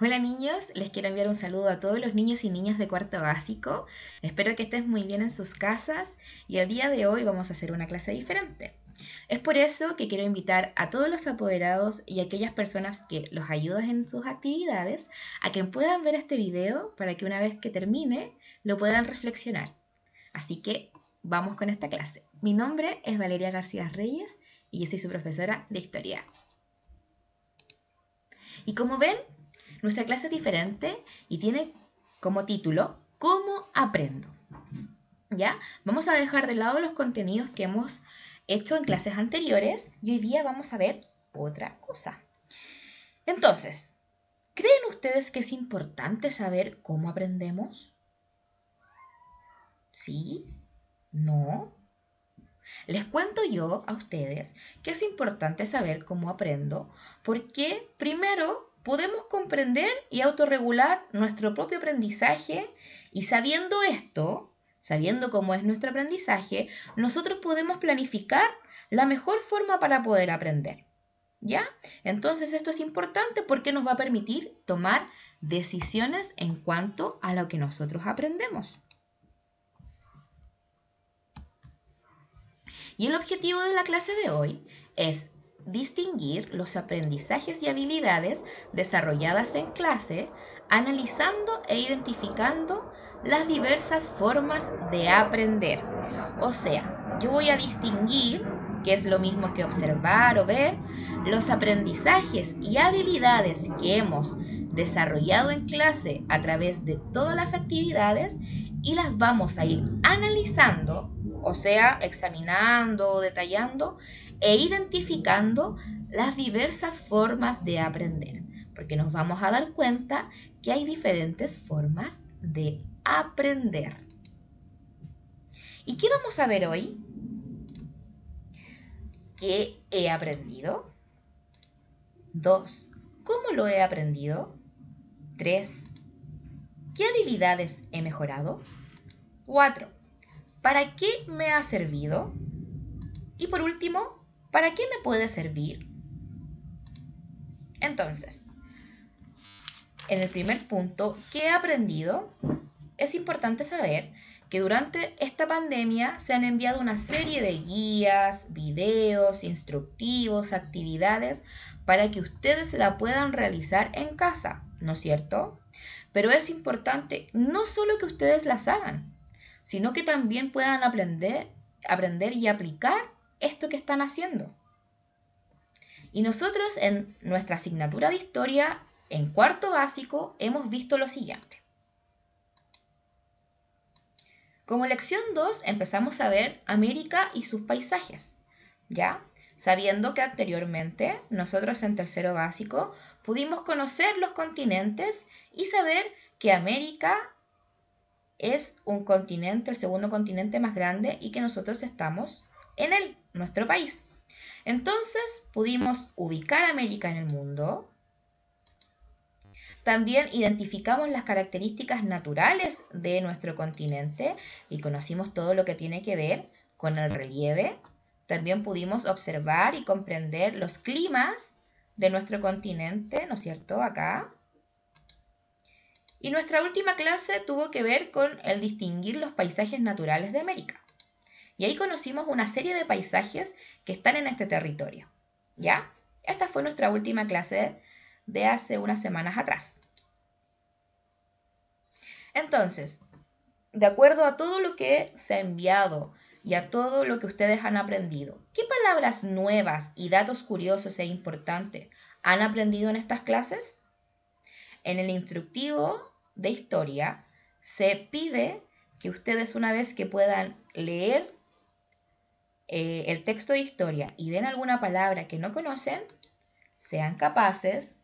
Hola niños, les quiero enviar un saludo a todos los niños y niñas de cuarto básico. Espero que estén muy bien en sus casas y el día de hoy vamos a hacer una clase diferente. Es por eso que quiero invitar a todos los apoderados y aquellas personas que los ayudan en sus actividades a que puedan ver este video para que una vez que termine lo puedan reflexionar. Así que vamos con esta clase. Mi nombre es Valeria García Reyes y yo soy su profesora de historia. Y como ven, nuestra clase es diferente y tiene como título ¿Cómo aprendo? ¿Ya? Vamos a dejar de lado los contenidos que hemos hecho en clases anteriores y hoy día vamos a ver otra cosa. Entonces, ¿creen ustedes que es importante saber cómo aprendemos? ¿Sí? ¿No? Les cuento yo a ustedes que es importante saber cómo aprendo porque primero podemos comprender y autorregular nuestro propio aprendizaje y sabiendo esto, sabiendo cómo es nuestro aprendizaje, nosotros podemos planificar la mejor forma para poder aprender. ¿Ya? Entonces esto es importante porque nos va a permitir tomar decisiones en cuanto a lo que nosotros aprendemos. Y el objetivo de la clase de hoy es distinguir los aprendizajes y habilidades desarrolladas en clase, analizando e identificando las diversas formas de aprender. O sea, yo voy a distinguir, que es lo mismo que observar o ver, los aprendizajes y habilidades que hemos desarrollado en clase a través de todas las actividades y las vamos a ir analizando o sea, examinando, detallando e identificando las diversas formas de aprender, porque nos vamos a dar cuenta que hay diferentes formas de aprender. ¿Y qué vamos a ver hoy? ¿Qué he aprendido? Dos. ¿Cómo lo he aprendido? Tres. ¿Qué habilidades he mejorado? Cuatro. ¿para qué me ha servido? Y por último, ¿para qué me puede servir? Entonces, en el primer punto, ¿qué he aprendido? Es importante saber que durante esta pandemia se han enviado una serie de guías, videos, instructivos, actividades para que ustedes la puedan realizar en casa, ¿no es cierto? Pero es importante no solo que ustedes las hagan, sino que también puedan aprender, aprender y aplicar esto que están haciendo. Y nosotros en nuestra asignatura de historia, en cuarto básico, hemos visto lo siguiente. Como lección 2 empezamos a ver América y sus paisajes, ¿ya? Sabiendo que anteriormente nosotros en tercero básico pudimos conocer los continentes y saber que América es un continente, el segundo continente más grande y que nosotros estamos en él, nuestro país. Entonces pudimos ubicar América en el mundo. También identificamos las características naturales de nuestro continente y conocimos todo lo que tiene que ver con el relieve. También pudimos observar y comprender los climas de nuestro continente, ¿no es cierto? Acá y nuestra última clase tuvo que ver con el distinguir los paisajes naturales de América. Y ahí conocimos una serie de paisajes que están en este territorio. ¿Ya? Esta fue nuestra última clase de hace unas semanas atrás. Entonces, de acuerdo a todo lo que se ha enviado y a todo lo que ustedes han aprendido, ¿qué palabras nuevas y datos curiosos e importantes han aprendido en estas clases? En el instructivo de historia, se pide que ustedes una vez que puedan leer eh, el texto de historia y ven alguna palabra que no conocen, sean capaces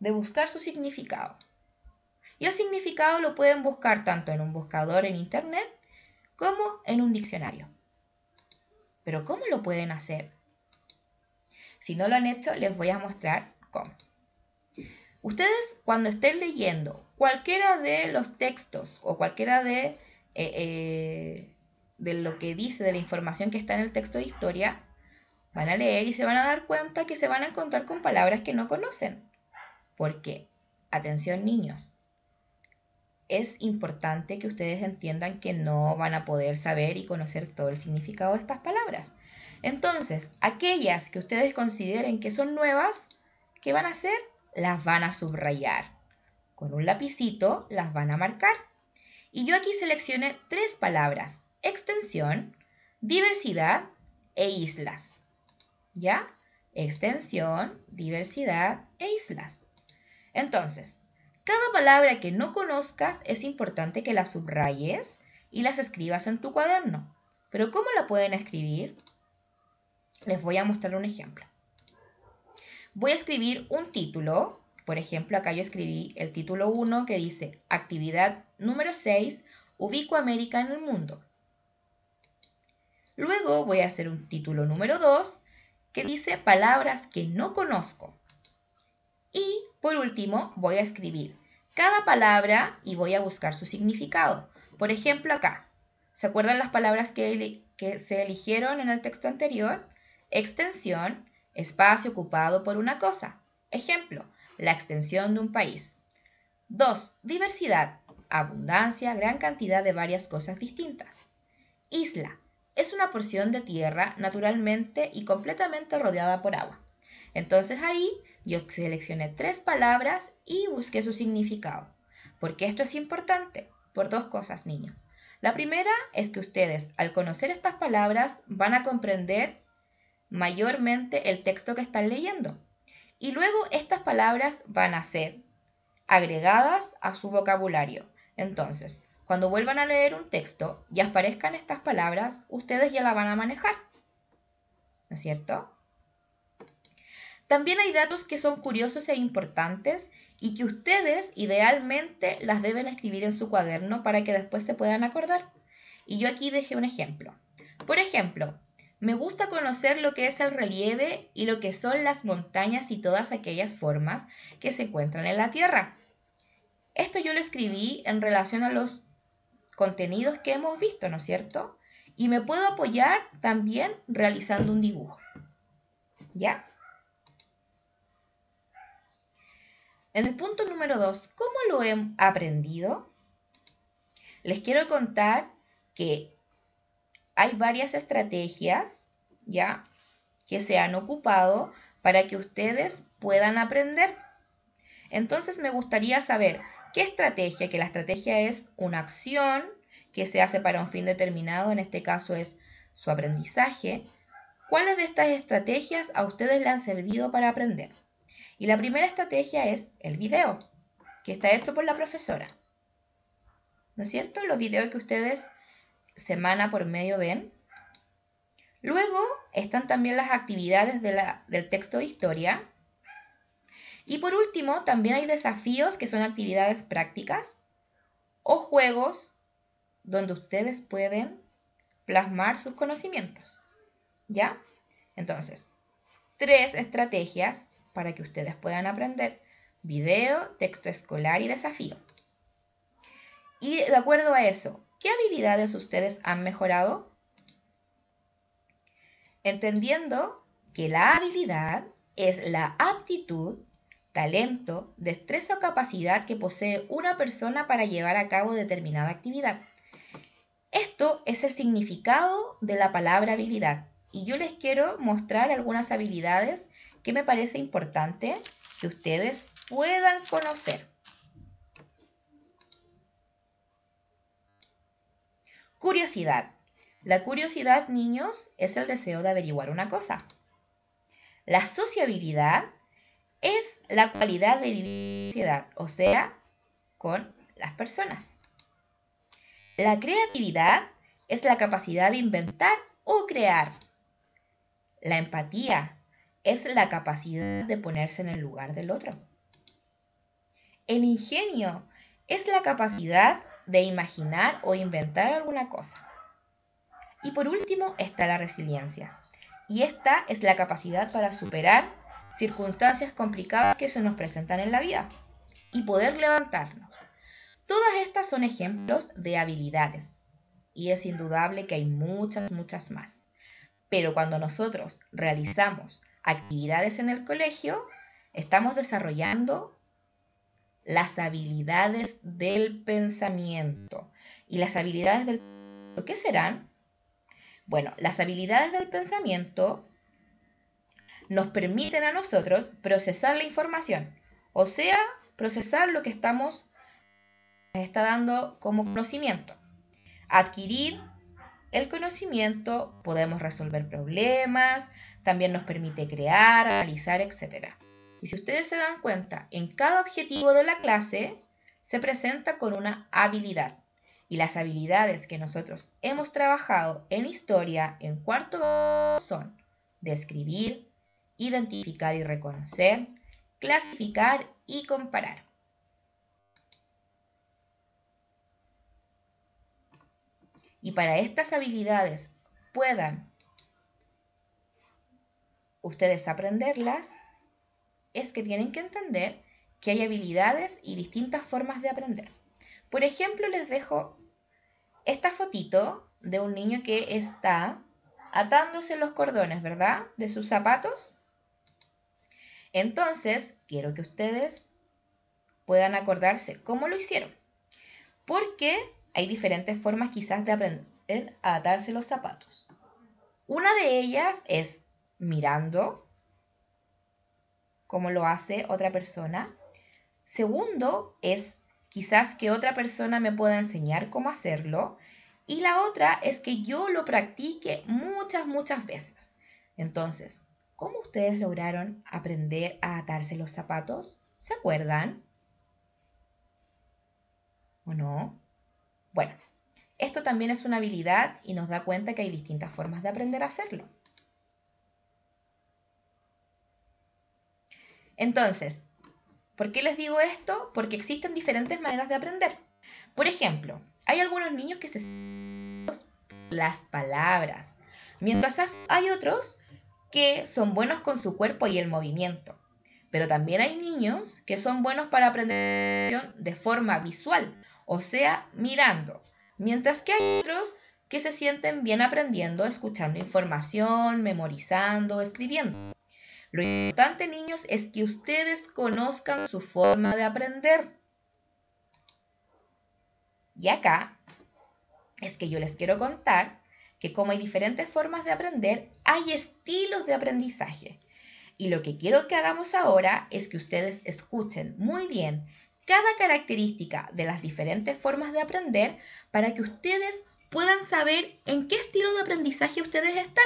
de buscar su significado. Y el significado lo pueden buscar tanto en un buscador en Internet como en un diccionario. Pero ¿cómo lo pueden hacer? Si no lo han hecho, les voy a mostrar cómo. Ustedes cuando estén leyendo cualquiera de los textos o cualquiera de, eh, eh, de lo que dice, de la información que está en el texto de historia, van a leer y se van a dar cuenta que se van a encontrar con palabras que no conocen. Porque, atención niños, es importante que ustedes entiendan que no van a poder saber y conocer todo el significado de estas palabras. Entonces, aquellas que ustedes consideren que son nuevas, ¿qué van a hacer? Las van a subrayar. Con un lapicito las van a marcar. Y yo aquí seleccioné tres palabras, extensión, diversidad e islas. ¿Ya? Extensión, diversidad e islas. Entonces, cada palabra que no conozcas es importante que la subrayes y las escribas en tu cuaderno. Pero ¿cómo la pueden escribir? Les voy a mostrar un ejemplo. Voy a escribir un título por ejemplo, acá yo escribí el título 1 que dice Actividad número 6, ubico América en el mundo. Luego voy a hacer un título número 2 que dice palabras que no conozco. Y por último voy a escribir cada palabra y voy a buscar su significado. Por ejemplo, acá. ¿Se acuerdan las palabras que, que se eligieron en el texto anterior? Extensión, espacio ocupado por una cosa. Ejemplo, la extensión de un país. 2. Diversidad, abundancia, gran cantidad de varias cosas distintas. Isla, es una porción de tierra naturalmente y completamente rodeada por agua. Entonces ahí yo seleccioné tres palabras y busqué su significado. porque esto es importante? Por dos cosas, niños. La primera es que ustedes, al conocer estas palabras, van a comprender mayormente el texto que están leyendo y luego estas palabras van a ser agregadas a su vocabulario. Entonces, cuando vuelvan a leer un texto y aparezcan estas palabras, ustedes ya la van a manejar. ¿No es cierto? También hay datos que son curiosos e importantes y que ustedes idealmente las deben escribir en su cuaderno para que después se puedan acordar. Y yo aquí dejé un ejemplo. Por ejemplo, me gusta conocer lo que es el relieve y lo que son las montañas y todas aquellas formas que se encuentran en la Tierra. Esto yo lo escribí en relación a los contenidos que hemos visto, ¿no es cierto? Y me puedo apoyar también realizando un dibujo. ¿Ya? En el punto número 2, ¿cómo lo he aprendido? Les quiero contar que hay varias estrategias, ¿ya? Que se han ocupado para que ustedes puedan aprender. Entonces me gustaría saber qué estrategia, que la estrategia es una acción que se hace para un fin determinado, en este caso es su aprendizaje. ¿Cuáles de estas estrategias a ustedes le han servido para aprender? Y la primera estrategia es el video, que está hecho por la profesora. ¿No es cierto? Los videos que ustedes semana por medio ¿ven? Luego están también las actividades del texto de historia. Y por último, también hay desafíos que son actividades prácticas o juegos donde ustedes pueden plasmar sus conocimientos. ¿Ya? Entonces, tres estrategias para que ustedes puedan aprender. Video, texto escolar y desafío. Y de acuerdo a eso, ¿Qué habilidades ustedes han mejorado? Entendiendo que la habilidad es la aptitud, talento, destreza o capacidad que posee una persona para llevar a cabo determinada actividad. Esto es el significado de la palabra habilidad y yo les quiero mostrar algunas habilidades que me parece importante que ustedes puedan conocer. Curiosidad. La curiosidad, niños, es el deseo de averiguar una cosa. La sociabilidad es la cualidad de vivir en sociedad, o sea, con las personas. La creatividad es la capacidad de inventar o crear. La empatía es la capacidad de ponerse en el lugar del otro. El ingenio es la capacidad de imaginar o inventar alguna cosa. Y por último está la resiliencia. Y esta es la capacidad para superar circunstancias complicadas que se nos presentan en la vida y poder levantarnos. Todas estas son ejemplos de habilidades y es indudable que hay muchas, muchas más. Pero cuando nosotros realizamos actividades en el colegio, estamos desarrollando las habilidades del pensamiento. ¿Y las habilidades del pensamiento qué serán? Bueno, las habilidades del pensamiento nos permiten a nosotros procesar la información, o sea, procesar lo que estamos está dando como conocimiento. Adquirir el conocimiento, podemos resolver problemas, también nos permite crear, analizar, etcétera. Y si ustedes se dan cuenta, en cada objetivo de la clase se presenta con una habilidad. Y las habilidades que nosotros hemos trabajado en historia en cuarto son describir, identificar y reconocer, clasificar y comparar. Y para estas habilidades puedan ustedes aprenderlas, es que tienen que entender que hay habilidades y distintas formas de aprender. Por ejemplo, les dejo esta fotito de un niño que está atándose los cordones, ¿verdad? De sus zapatos. Entonces, quiero que ustedes puedan acordarse cómo lo hicieron. Porque hay diferentes formas quizás de aprender a atarse los zapatos. Una de ellas es mirando, como lo hace otra persona. Segundo, es quizás que otra persona me pueda enseñar cómo hacerlo. Y la otra es que yo lo practique muchas, muchas veces. Entonces, ¿cómo ustedes lograron aprender a atarse los zapatos? ¿Se acuerdan? ¿O no? Bueno, esto también es una habilidad y nos da cuenta que hay distintas formas de aprender a hacerlo. Entonces, ¿por qué les digo esto? Porque existen diferentes maneras de aprender. Por ejemplo, hay algunos niños que se las palabras, mientras hay otros que son buenos con su cuerpo y el movimiento. Pero también hay niños que son buenos para aprender de forma visual, o sea, mirando, mientras que hay otros que se sienten bien aprendiendo, escuchando información, memorizando, escribiendo. Lo importante, niños, es que ustedes conozcan su forma de aprender. Y acá es que yo les quiero contar que como hay diferentes formas de aprender, hay estilos de aprendizaje. Y lo que quiero que hagamos ahora es que ustedes escuchen muy bien cada característica de las diferentes formas de aprender para que ustedes puedan saber en qué estilo de aprendizaje ustedes están.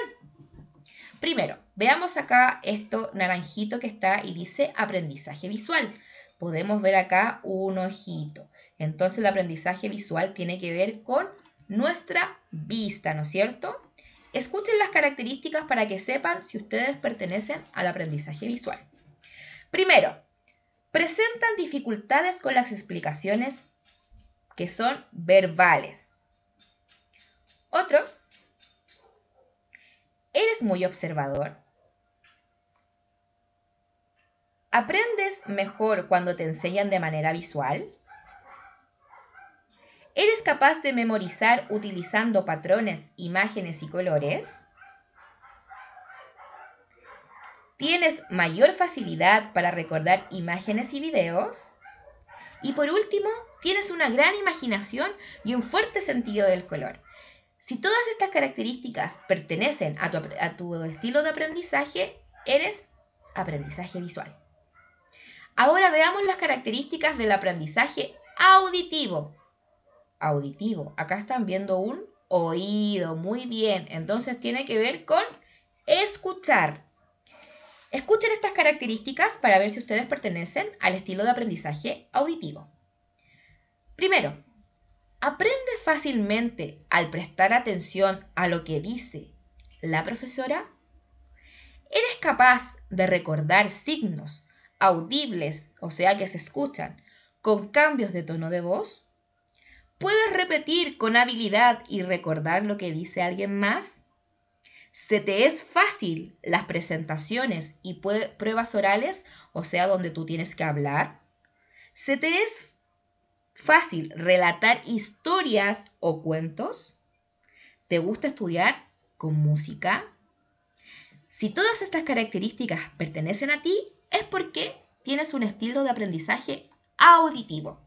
Primero, veamos acá esto naranjito que está y dice aprendizaje visual. Podemos ver acá un ojito. Entonces el aprendizaje visual tiene que ver con nuestra vista, ¿no es cierto? Escuchen las características para que sepan si ustedes pertenecen al aprendizaje visual. Primero, presentan dificultades con las explicaciones que son verbales. Otro, muy observador. ¿Aprendes mejor cuando te enseñan de manera visual? ¿Eres capaz de memorizar utilizando patrones, imágenes y colores? ¿Tienes mayor facilidad para recordar imágenes y videos? Y por último, tienes una gran imaginación y un fuerte sentido del color. Si todas estas características pertenecen a tu, estilo de aprendizaje, eres aprendizaje visual. Ahora veamos las características del aprendizaje auditivo. Auditivo, acá están viendo un oído, muy bien. Entonces tiene que ver con escuchar. Escuchen estas características para ver si ustedes pertenecen al estilo de aprendizaje auditivo. Primero, aprende fácilmente al prestar atención a lo que dice la profesora? ¿Eres capaz de recordar signos audibles, o sea que se escuchan, con cambios de tono de voz? ¿Puedes repetir con habilidad y recordar lo que dice alguien más? ¿Se te es fácil las presentaciones y pruebas orales, o sea, donde tú tienes que hablar? ¿Se te es Fácil, relatar historias o cuentos. ¿Te gusta estudiar con música? Si todas estas características pertenecen a ti, es porque tienes un estilo de aprendizaje auditivo.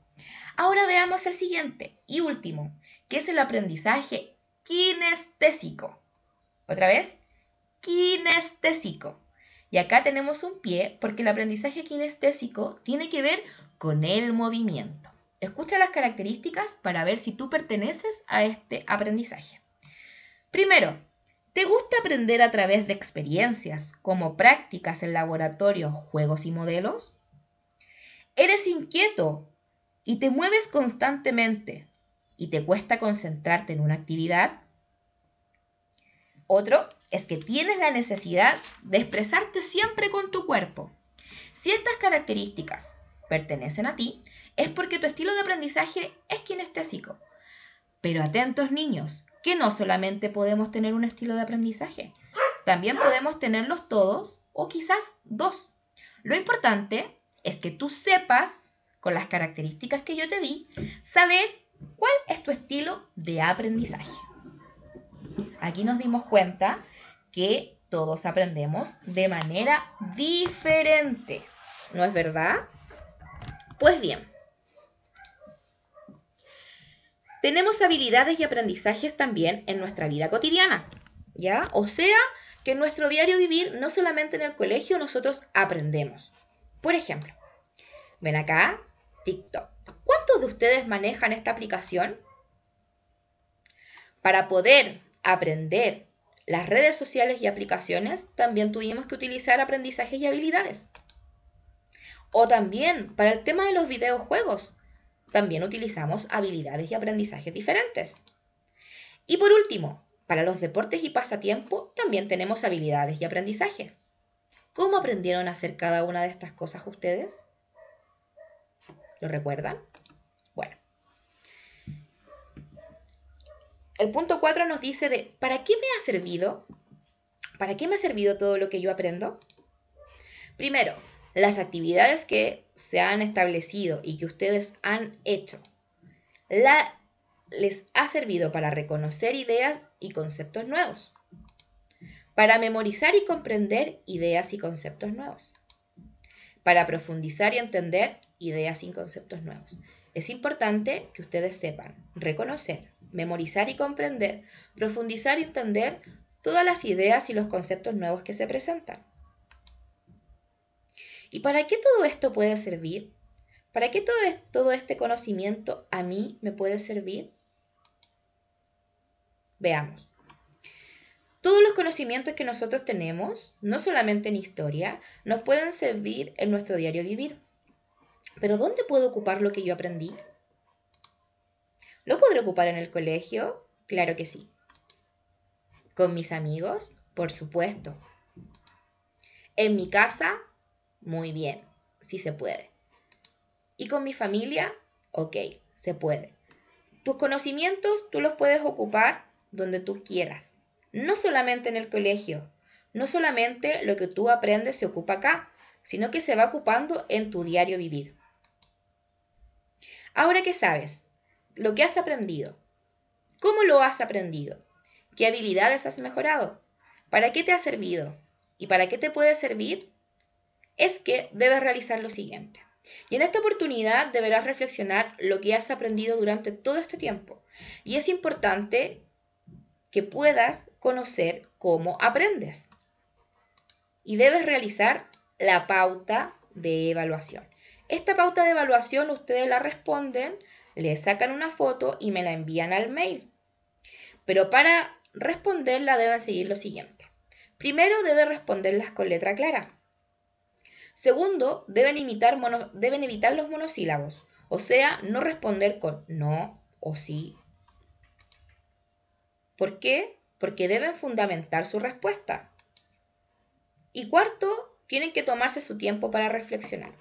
Ahora veamos el siguiente y último, que es el aprendizaje kinestésico. Otra vez, kinestésico. Y acá tenemos un pie porque el aprendizaje kinestésico tiene que ver con el movimiento. Escucha las características para ver si tú perteneces a este aprendizaje. Primero, ¿te gusta aprender a través de experiencias como prácticas en laboratorio, juegos y modelos? ¿Eres inquieto y te mueves constantemente y te cuesta concentrarte en una actividad? Otro es que tienes la necesidad de expresarte siempre con tu cuerpo. Si estas características pertenecen a ti, es porque tu estilo de aprendizaje es kinestésico. Pero atentos niños, que no solamente podemos tener un estilo de aprendizaje, también podemos tenerlos todos o quizás dos. Lo importante es que tú sepas, con las características que yo te di, saber cuál es tu estilo de aprendizaje. Aquí nos dimos cuenta que todos aprendemos de manera diferente. ¿No es verdad? Pues bien, tenemos habilidades y aprendizajes también en nuestra vida cotidiana, ¿ya? O sea, que en nuestro diario vivir, no solamente en el colegio, nosotros aprendemos. Por ejemplo, ven acá, TikTok. ¿Cuántos de ustedes manejan esta aplicación? Para poder aprender las redes sociales y aplicaciones, también tuvimos que utilizar aprendizajes y habilidades. O también para el tema de los videojuegos también utilizamos habilidades y aprendizajes diferentes. Y por último, para los deportes y pasatiempo también tenemos habilidades y aprendizaje. ¿Cómo aprendieron a hacer cada una de estas cosas ustedes? ¿Lo recuerdan? Bueno. El punto 4 nos dice de, ¿para qué me ha servido? ¿Para qué me ha servido todo lo que yo aprendo? Primero, las actividades que se han establecido y que ustedes han hecho les ha servido para reconocer ideas y conceptos nuevos, para memorizar y comprender ideas y conceptos nuevos, para profundizar y entender ideas y conceptos nuevos. Es importante que ustedes sepan reconocer, memorizar y comprender, profundizar y entender todas las ideas y los conceptos nuevos que se presentan. ¿Y para qué todo esto puede servir? ¿Para qué todo, todo este conocimiento a mí me puede servir? Veamos. Todos los conocimientos que nosotros tenemos, no solamente en historia, nos pueden servir en nuestro diario vivir. Pero ¿dónde puedo ocupar lo que yo aprendí? ¿Lo podré ocupar en el colegio? Claro que sí. ¿Con mis amigos? Por supuesto. ¿En mi casa? Muy bien, sí se puede. ¿Y con mi familia? Ok, se puede. Tus conocimientos tú los puedes ocupar donde tú quieras. No solamente en el colegio. No solamente lo que tú aprendes se ocupa acá, sino que se va ocupando en tu diario vivir. Ahora que sabes lo que has aprendido, cómo lo has aprendido, qué habilidades has mejorado, para qué te ha servido y para qué te puede servir, es que debes realizar lo siguiente. Y en esta oportunidad deberás reflexionar lo que has aprendido durante todo este tiempo. Y es importante que puedas conocer cómo aprendes. Y debes realizar la pauta de evaluación. Esta pauta de evaluación ustedes la responden, le sacan una foto y me la envían al mail. Pero para responderla deben seguir lo siguiente. Primero debe responderlas con letra clara. Segundo, deben, evitar los monosílabos, o sea, no responder con no o sí. ¿Por qué? Porque deben fundamentar su respuesta. Y cuarto, tienen que tomarse su tiempo para reflexionar.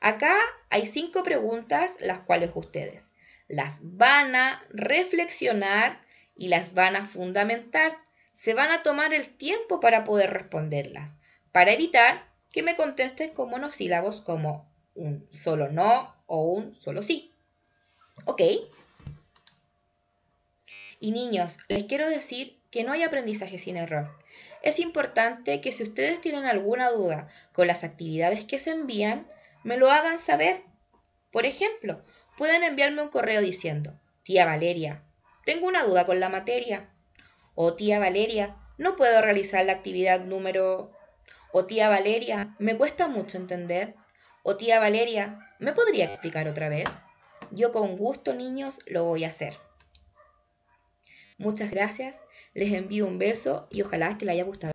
Acá hay cinco preguntas las cuales ustedes las van a reflexionar y las van a fundamentar. Se van a tomar el tiempo para poder responderlas, para evitar que me contesten con monosílabos como un solo no o un solo sí. ¿Ok? Y niños, les quiero decir que no hay aprendizaje sin error. Es importante que si ustedes tienen alguna duda con las actividades que se envían, me lo hagan saber. Por ejemplo, pueden enviarme un correo diciendo, tía Valeria, tengo una duda con la materia. O tía Valeria, no puedo realizar la actividad número o tía Valeria, me cuesta mucho entender. O tía Valeria, ¿me podría explicar otra vez? Yo con gusto, niños, lo voy a hacer. Muchas gracias, les envío un beso y ojalá que les haya gustado.